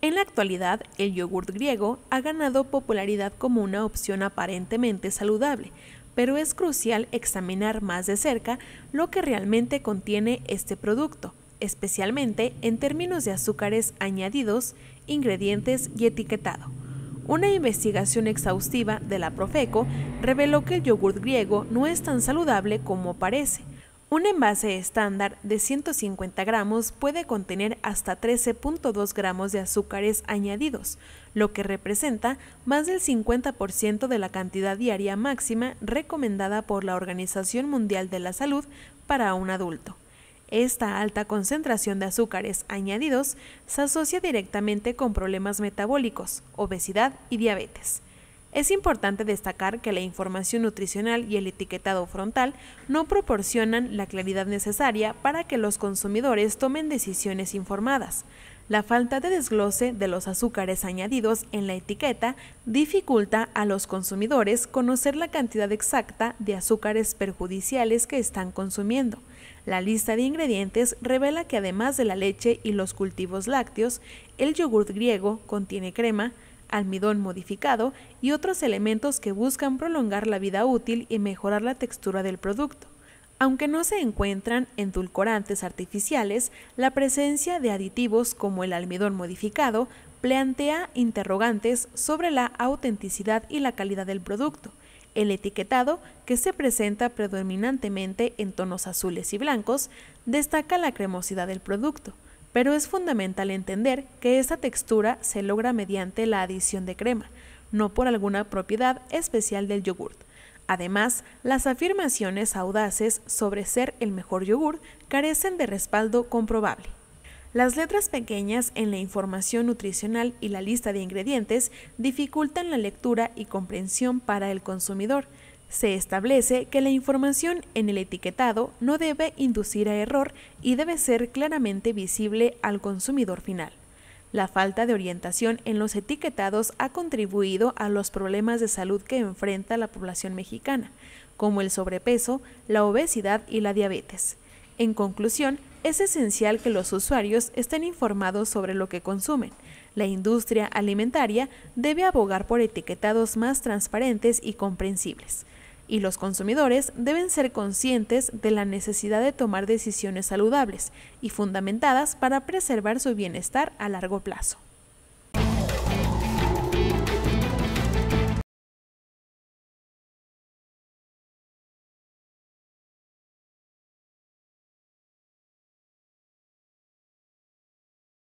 En la actualidad, el yogur griego ha ganado popularidad como una opción aparentemente saludable, pero es crucial examinar más de cerca lo que realmente contiene este producto, especialmente en términos de azúcares añadidos, ingredientes y etiquetado. Una investigación exhaustiva de la Profeco reveló que el yogur griego no es tan saludable como parece, un envase estándar de 150 gramos puede contener hasta 13.2 gramos de azúcares añadidos, lo que representa más del 50% de la cantidad diaria máxima recomendada por la Organización Mundial de la Salud para un adulto. Esta alta concentración de azúcares añadidos se asocia directamente con problemas metabólicos, obesidad y diabetes. Es importante destacar que la información nutricional y el etiquetado frontal no proporcionan la claridad necesaria para que los consumidores tomen decisiones informadas. La falta de desglose de los azúcares añadidos en la etiqueta dificulta a los consumidores conocer la cantidad exacta de azúcares perjudiciales que están consumiendo. La lista de ingredientes revela que además de la leche y los cultivos lácteos, el yogur griego contiene crema, almidón modificado y otros elementos que buscan prolongar la vida útil y mejorar la textura del producto. Aunque no se encuentran endulcorantes artificiales, la presencia de aditivos como el almidón modificado plantea interrogantes sobre la autenticidad y la calidad del producto. El etiquetado, que se presenta predominantemente en tonos azules y blancos, destaca la cremosidad del producto pero es fundamental entender que esta textura se logra mediante la adición de crema, no por alguna propiedad especial del yogur. Además, las afirmaciones audaces sobre ser el mejor yogur carecen de respaldo comprobable. Las letras pequeñas en la información nutricional y la lista de ingredientes dificultan la lectura y comprensión para el consumidor, se establece que la información en el etiquetado no debe inducir a error y debe ser claramente visible al consumidor final. La falta de orientación en los etiquetados ha contribuido a los problemas de salud que enfrenta la población mexicana, como el sobrepeso, la obesidad y la diabetes. En conclusión, es esencial que los usuarios estén informados sobre lo que consumen. La industria alimentaria debe abogar por etiquetados más transparentes y comprensibles y los consumidores deben ser conscientes de la necesidad de tomar decisiones saludables y fundamentadas para preservar su bienestar a largo plazo.